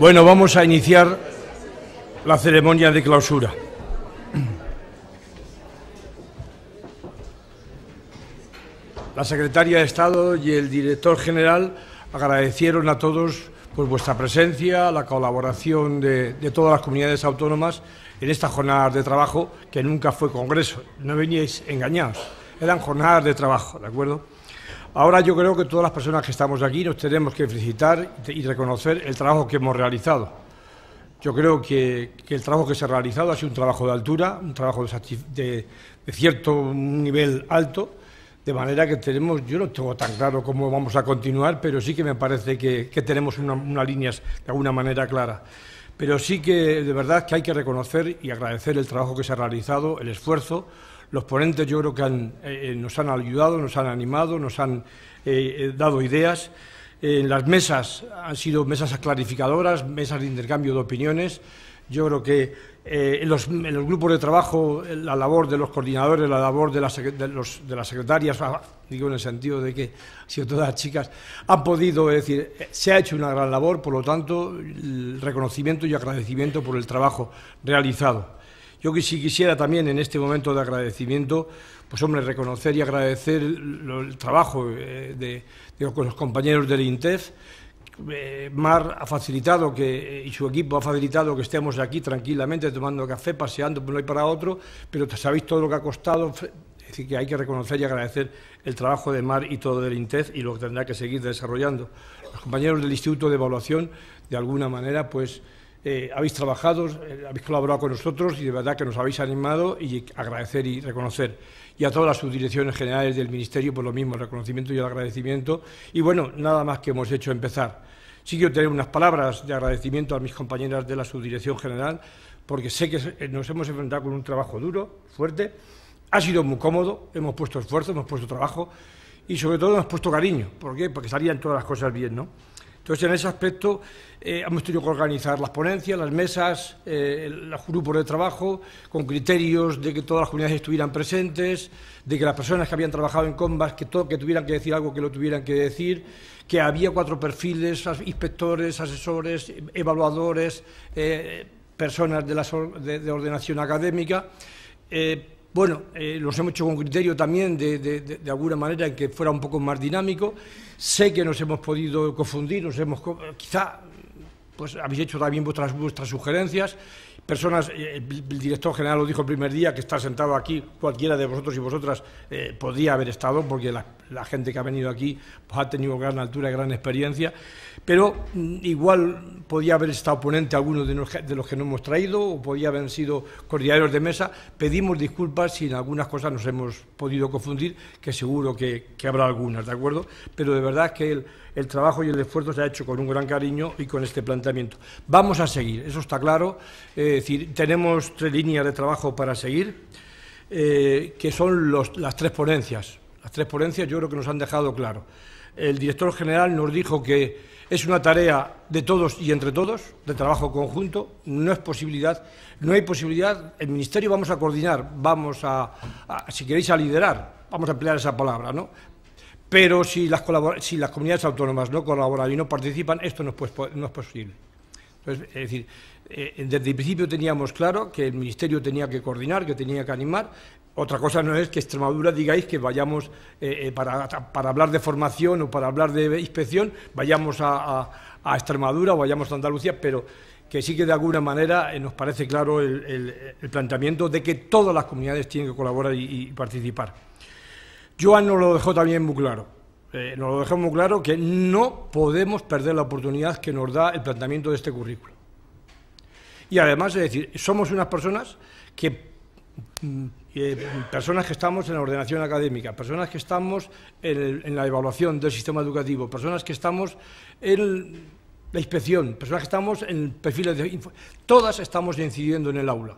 Bueno, vamos a iniciar la ceremonia de clausura. La secretaria de Estado y el director general agradecieron a todos por vuestra presencia, la colaboración de, todas las comunidades autónomas en estas jornadas de trabajo, que nunca fue congreso, no veníais engañados, eran jornadas de trabajo, ¿de acuerdo? Ahora yo creo que todas las personas que estamos aquí nos tenemos que felicitar y reconocer el trabajo que hemos realizado. Yo creo que, el trabajo que se ha realizado ha sido un trabajo de altura, un trabajo de, cierto nivel alto, de manera que tenemos, yo no tengo tan claro cómo vamos a continuar, pero sí que me parece que, tenemos unas una líneas de alguna manera clara. Pero sí que de verdad que hay que reconocer y agradecer el trabajo que se ha realizado, el esfuerzo, los ponentes yo creo que han, eh, eh, nos han ayudado, nos han animado, nos han eh, dado ideas. en las mesas han sido mesas clarificadoras, mesas de intercambio de opiniones. Yo creo que en, los, grupos de trabajo la labor de los coordinadores, la labor de las, de, secretarias, ah, digo en el sentido de que han sido todas chicas, han podido, decir, se ha hecho una gran labor, por lo tanto, el reconocimiento y agradecimiento por el trabajo realizado. Yo que quisiera también en este momento de agradecimiento, pues hombre, reconocer y agradecer el, trabajo eh, de, los compañeros del INTEF. Eh, Mar ha facilitado que, eh, y su equipo ha facilitado que estemos aquí tranquilamente tomando café, paseando por un lado y para otro, pero sabéis todo lo que ha costado es decir, que hay que reconocer y agradecer el trabajo de Mar y todo del INTEF y lo que tendrá que seguir desarrollando. Los compañeros del Instituto de Evaluación, de alguna manera, pues eh, habéis trabajado, eh, habéis colaborado con nosotros y de verdad que nos habéis animado y agradecer y reconocer. Y a todas las subdirecciones generales del Ministerio, por lo mismo, el reconocimiento y el agradecimiento. Y bueno, nada más que hemos hecho empezar. Sí quiero tener unas palabras de agradecimiento a mis compañeras de la subdirección general, porque sé que eh, nos hemos enfrentado con un trabajo duro, fuerte. Ha sido muy cómodo, hemos puesto esfuerzo, hemos puesto trabajo y sobre todo hemos puesto cariño. ¿Por qué? Porque salían todas las cosas bien, ¿no? Entonces, en ese aspecto, eh, hemos tenido que organizar las ponencias, las mesas, eh, los grupos de trabajo, con criterios de que todas las comunidades estuvieran presentes, de que las personas que habían trabajado en combas, que, tuvieran que decir algo, que lo tuvieran que decir, que había cuatro perfiles, inspectores, asesores, evaluadores, eh, personas de, ordenación académica. Eh, bueno, eh, los hemos hecho con criterio también de, alguna manera en que fuera un poco más dinámico. Sé que nos hemos podido confundir, nos hemos quizá pues habéis hecho también vuestras vuestras sugerencias. Personas, eh, el director general lo dijo el primer día que está sentado aquí, cualquiera de vosotros y vosotras eh, podría haber estado, porque la, gente que ha venido aquí pues, ha tenido gran altura y gran experiencia, pero mm, igual podía haber estado ponente alguno de, los que no hemos traído o podía haber sido coordinadores de mesa. Pedimos disculpas si en algunas cosas nos hemos podido confundir, que seguro que, habrá algunas, ¿de acuerdo? Pero de verdad que el, trabajo y el esfuerzo se ha hecho con un gran cariño y con este planteamiento. Vamos a seguir, eso está claro. es decir, tenemos tres líneas de trabajo para seguir, eh, que son las tres ponencias. Las tres ponencias yo creo que nos han dejado claro. El director general nos dijo que es una tarea de todos y entre todos, de trabajo conjunto, no es posibilidad, no hay posibilidad, el Ministerio vamos a coordinar, vamos a, si queréis, a liderar, vamos a emplear esa palabra, ¿no? Pero si las, comunidades autónomas no colaboran y no participan, esto no es, pues, posible. Entonces, es decir, eh, desde el principio teníamos claro que el Ministerio tenía que coordinar, que tenía que animar, otra cosa no es que Extremadura digáis que vayamos, eh, eh, para, hablar de formación o para hablar de inspección, vayamos a, Extremadura o vayamos a Andalucía, pero que sí que de alguna manera eh, nos parece claro el, planteamiento de que todas las comunidades tienen que colaborar y, participar. Joan nos lo dejó también muy claro. nos lo muy claro que no podemos perder la oportunidad que nos da el planteamiento de este currículo. Y además, es decir, somos unas personas que mm, eh, personas que estamos en la ordenación académica, personas que estamos en, la evaluación del sistema educativo, personas que estamos en la inspección, personas que estamos en perfil de... Todas estamos incidiendo en el aula.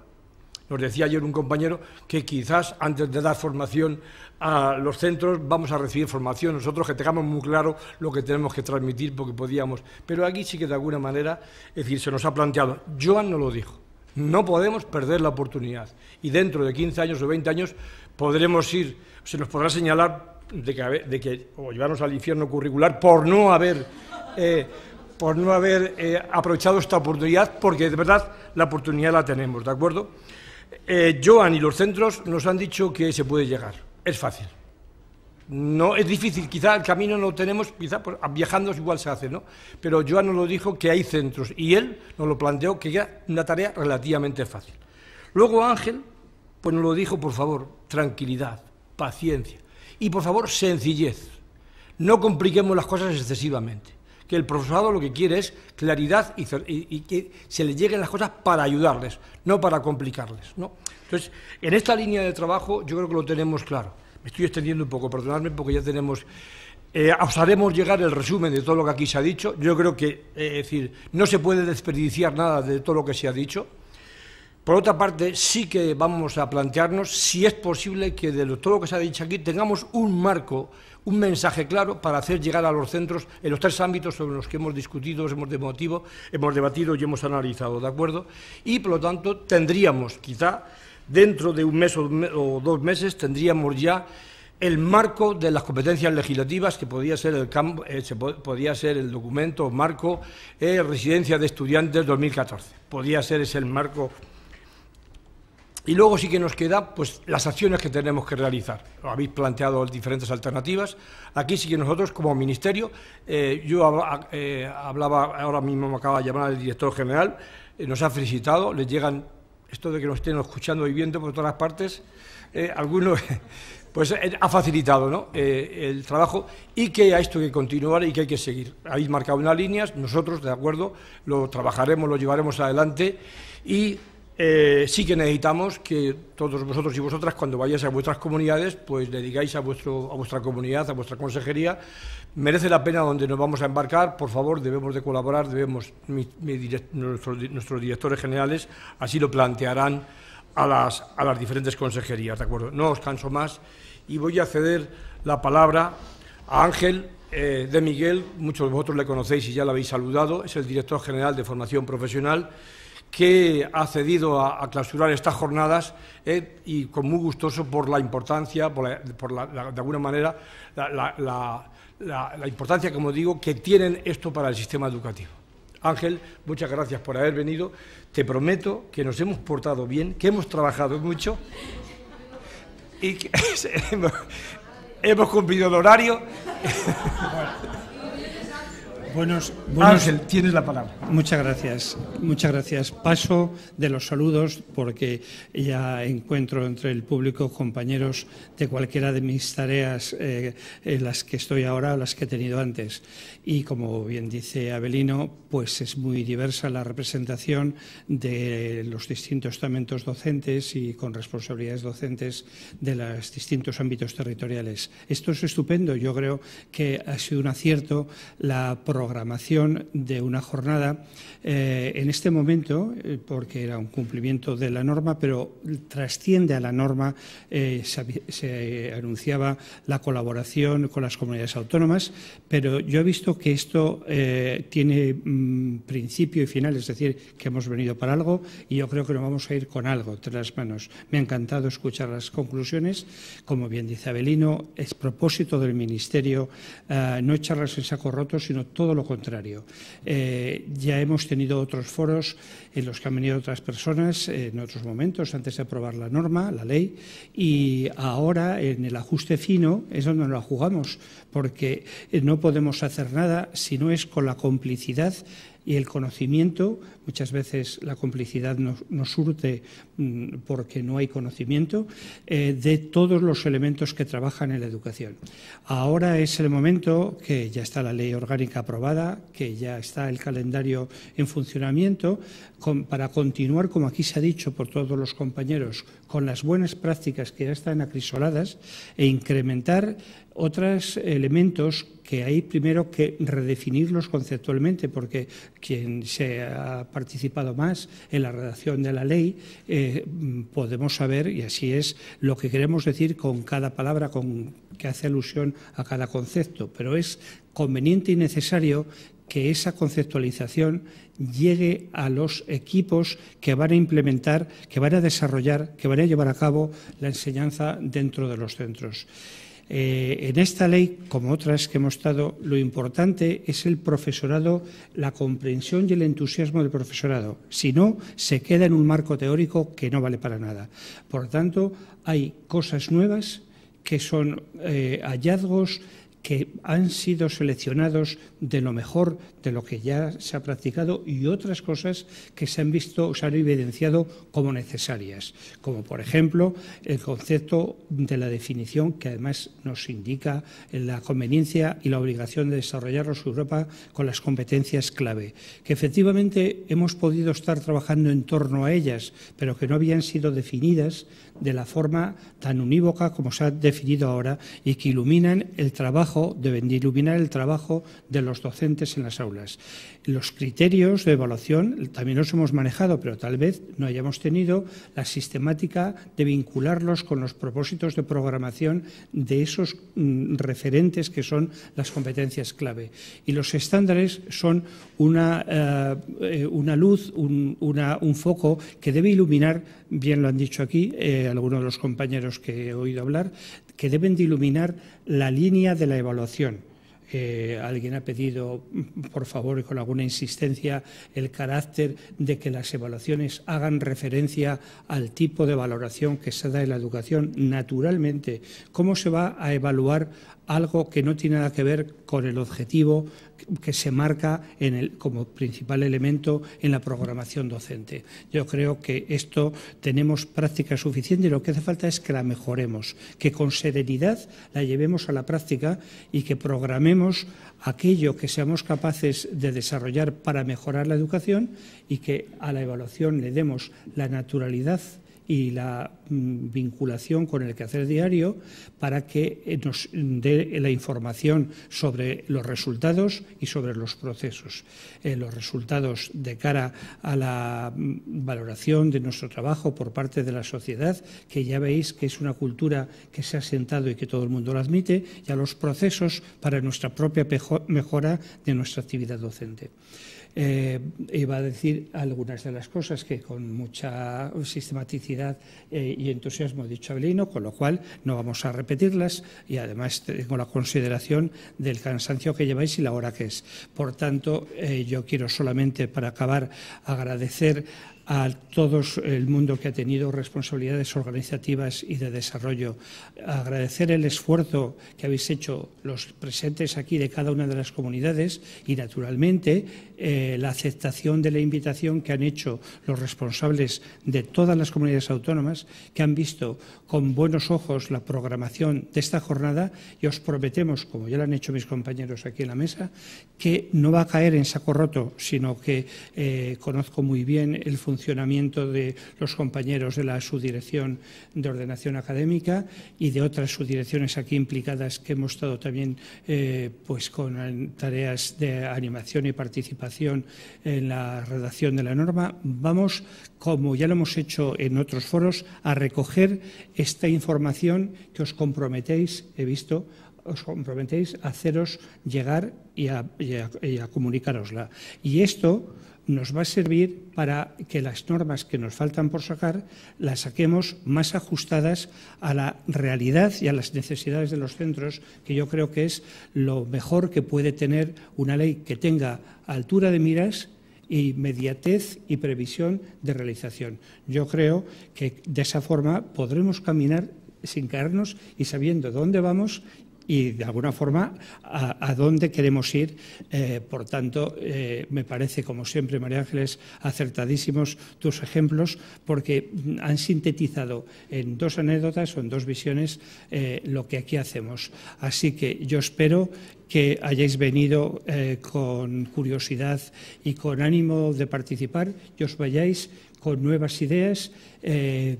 Nos decía ayer un compañero que quizás antes de dar formación a los centros vamos a recibir formación nosotros que tengamos muy claro lo que tenemos que transmitir porque podíamos. Pero aquí sí que de alguna manera, es decir, se nos ha planteado. Joan no lo dijo. No podemos perder la oportunidad. Y dentro de 15 años o 20 años podremos ir, se nos podrá señalar de que, o llevarnos al infierno curricular por no haber, eh, por no haber eh, aprovechado esta oportunidad, porque de verdad la oportunidad la tenemos, ¿de acuerdo? Eh, Joan y los centros nos han dicho que se puede llegar. Es fácil no es difícil, quizá el camino no lo tenemos, quizá viajando igual se hace, ¿no? Pero Joan nos lo dijo que hay centros y él nos lo planteó que era una tarea relativamente fácil. Luego Ángel pues nos lo dijo, por favor, tranquilidad, paciencia y por favor sencillez. No compliquemos las cosas excesivamente. Que el profesorado lo que quiere es claridad y, y que se le lleguen las cosas para ayudarles, no para complicarles, ¿no? Entonces, en esta línea de trabajo yo creo que lo tenemos claro estoy extendiendo un poco, perdonadme, porque ya tenemos. Eh, os haremos llegar el resumen de todo lo que aquí se ha dicho. Yo creo que, eh, es decir, no se puede desperdiciar nada de todo lo que se ha dicho. Por otra parte, sí que vamos a plantearnos si es posible que de todo lo que se ha dicho aquí tengamos un marco, un mensaje claro para hacer llegar a los centros en los tres ámbitos sobre los que hemos discutido, hemos hemos debatido y hemos analizado, ¿de acuerdo? Y, por lo tanto, tendríamos quizá dentro de un mes o dos meses tendríamos ya el marco de las competencias legislativas que podría ser el campo, eh, ser el documento marco eh, residencia de estudiantes 2014 podía ser ese el marco y luego sí que nos queda pues las acciones que tenemos que realizar habéis planteado diferentes alternativas aquí sí que nosotros como ministerio eh, yo hablaba ahora mismo me acaba de llamar el director general nos ha felicitado les llegan esto de que nos estén escuchando y viendo por todas partes, eh, algunos, pues eh, ha facilitado eh, el trabajo y que hay esto que continuar y que hay que seguir. Habéis marcado unas líneas, nosotros, de acuerdo, lo trabajaremos, lo llevaremos adelante y eh, sí que necesitamos que todos vosotros y vosotras, cuando vayáis a vuestras comunidades, pues le digáis a, vuestro, a vuestra comunidad, a vuestra consejería, merece la pena donde nos vamos a embarcar, por favor, debemos de colaborar, debemos, nuestros directores generales así lo plantearán a las, a las diferentes consejerías, ¿de acuerdo? No os canso más y voy a ceder la palabra a Ángel eh, de Miguel, muchos de vosotros le conocéis y ya lo habéis saludado, es el director general de formación profesional que ha cedido a, clausurar estas jornadas eh, y con muy gustoso por la importancia, la, de alguna manera, la importancia, como digo, que tienen esto para el sistema educativo. Ángel, muchas gracias por haber venido. Te prometo que nos hemos portado bien, que hemos trabajado mucho y que hemos cumplido el horario. Ah. Buenos, tienes la palabra. Muchas gracias, muchas gracias. Paso de los saludos porque ya encuentro entre el público compañeros de cualquiera de mis tareas, eh, las que estoy ahora o las que he tenido antes. Y como bien dice Abelino, pues es muy diversa la representación de los distintos estamentos docentes y con responsabilidades docentes de los distintos ámbitos territoriales. Esto es estupendo. Yo creo que ha sido un acierto la programación de una jornada eh, en este momento, eh, porque era un cumplimiento de la norma, pero trasciende a la norma, eh, se, anunciaba la colaboración con las comunidades autónomas, pero yo he visto que esto tiene mm, principio y final, es decir, que hemos venido para algo y yo creo que nos vamos a ir con algo entre las manos. Me ha encantado escuchar las conclusiones. Como bien dice Abelino, es propósito del Ministerio no echarlas en saco roto, sino todo lo contrario. Eh, ya hemos tenido otros foros en los que han venido otras personas eh, en otros momentos, antes de aprobar la norma, la ley, y ahora en el ajuste fino es donde nos la jugamos, porque eh, no podemos hacer nada si no es con la complicidad y el conocimiento, muchas veces la complicidad nos, surte mm, porque no hay conocimiento, eh, de todos los elementos que trabajan en la educación. Ahora es el momento que ya está la ley orgánica aprobada, que ya está el calendario en funcionamiento, para continuar, como aquí se ha dicho por todos los compañeros, con las buenas prácticas que ya están acrisoladas e incrementar otros elementos que hay primero que redefinirlos conceptualmente, porque quien se ha participado más en la redacción de la ley, eh, podemos saber, y así es, lo que queremos decir con cada palabra con, que hace alusión a cada concepto, pero es conveniente y necesario que esa conceptualización llegue a los equipos que van a implementar, que van a desarrollar, que van a llevar a cabo la enseñanza dentro de los centros. Eh, en esta ley, como otras que hemos estado, lo importante es el profesorado, la comprensión y el entusiasmo del profesorado. Si no, se queda en un marco teórico que no vale para nada. Por tanto, hay cosas nuevas que son eh, hallazgos que han sido seleccionados de lo mejor de lo que ya se ha practicado y otras cosas que se han visto o se han evidenciado como necesarias, como por ejemplo el concepto de la definición que además nos indica la conveniencia y la obligación de desarrollarlos Europa con las competencias clave, que efectivamente hemos podido estar trabajando en torno a ellas, pero que no habían sido definidas de la forma tan unívoca como se ha definido ahora y que iluminan el trabajo deben de iluminar el trabajo de los docentes en las aulas. Los criterios de evaluación también los hemos manejado, pero tal vez no hayamos tenido la sistemática de vincularlos con los propósitos de programación de esos mm, referentes que son las competencias clave. Y los estándares son una, eh, eh, luz, un, foco que debe iluminar, bien lo han dicho aquí eh, algunos de los compañeros que he oído hablar, que deben de iluminar la línea de la evaluación. Eh, alguien ha pedido, por favor, y con alguna insistencia, el carácter de que las evaluaciones hagan referencia al tipo de valoración que se da en la educación. Naturalmente, ¿cómo se va a evaluar algo que no tiene nada que ver con el objetivo que se marca como principal elemento en la programación docente. Yo creo que esto tenemos práctica suficiente y lo que hace falta es que la mejoremos, que con serenidad la llevemos a la práctica y que programemos aquello que seamos capaces de desarrollar para mejorar la educación y que a la evaluación le demos la naturalidad y la mm, vinculación con el quehacer diario para que eh, nos dé la información sobre los resultados y sobre los procesos. Eh, los resultados de cara a la mm, valoración de nuestro trabajo por parte de la sociedad, que ya veis que es una cultura que se ha asentado y que todo el mundo lo admite, y a los procesos para nuestra propia mejora de nuestra actividad docente. Eh, iba a decir algunas de las cosas que con mucha sistematicidad eh, y entusiasmo ha dicho Abelino, con lo cual no vamos a repetirlas y además tengo la consideración del cansancio que lleváis y la hora que es. Por tanto, eh, yo quiero solamente para acabar agradecer a todo el mundo que ha tenido responsabilidades organizativas y de desarrollo. Agradecer el esfuerzo que habéis hecho los presentes aquí de cada una de las comunidades y, naturalmente, eh, la aceptación de la invitación que han hecho los responsables de todas las comunidades autónomas que han visto con buenos ojos la programación de esta jornada y os prometemos, como ya lo han hecho mis compañeros aquí en la mesa, que no va a caer en saco roto, sino que eh, conozco muy bien el funcionamiento funcionamiento de los compañeros de la subdirección de ordenación académica y de otras subdirecciones aquí implicadas que hemos estado también eh, pues con tareas de animación y participación en la redacción de la norma, vamos, como ya lo hemos hecho en otros foros, a recoger esta información que os comprometéis, he visto, os comprometéis a haceros llegar y a, y a comunicarosla. Y esto nos va a servir para que las normas que nos faltan por sacar las saquemos más ajustadas a la realidad y a las necesidades de los centros, que yo creo que es lo mejor que puede tener una ley que tenga altura de miras y mediatez y previsión de realización. Yo creo que de esa forma podremos caminar sin caernos y sabiendo dónde vamos y de alguna forma a, dónde queremos ir. Eh, por tanto, eh, me parece, como siempre, María Ángeles, acertadísimos tus ejemplos porque han sintetizado en dos anécdotas o en dos visiones eh, lo que aquí hacemos. Así que yo espero que hayáis venido con curiosidad y con ánimo de participar y os vayáis con nuevas ideas, eh,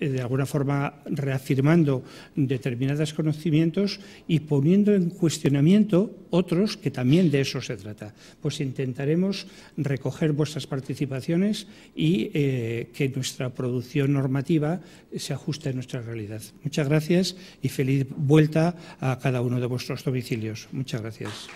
eh, de alguna forma reafirmando determinados conocimientos y poniendo en cuestionamiento otros que también de eso se trata. Pues intentaremos recoger vuestras participaciones y eh, que nuestra producción normativa se ajuste a nuestra realidad. Muchas gracias y feliz vuelta a cada uno de vuestros domicilios. Muchas Gracias.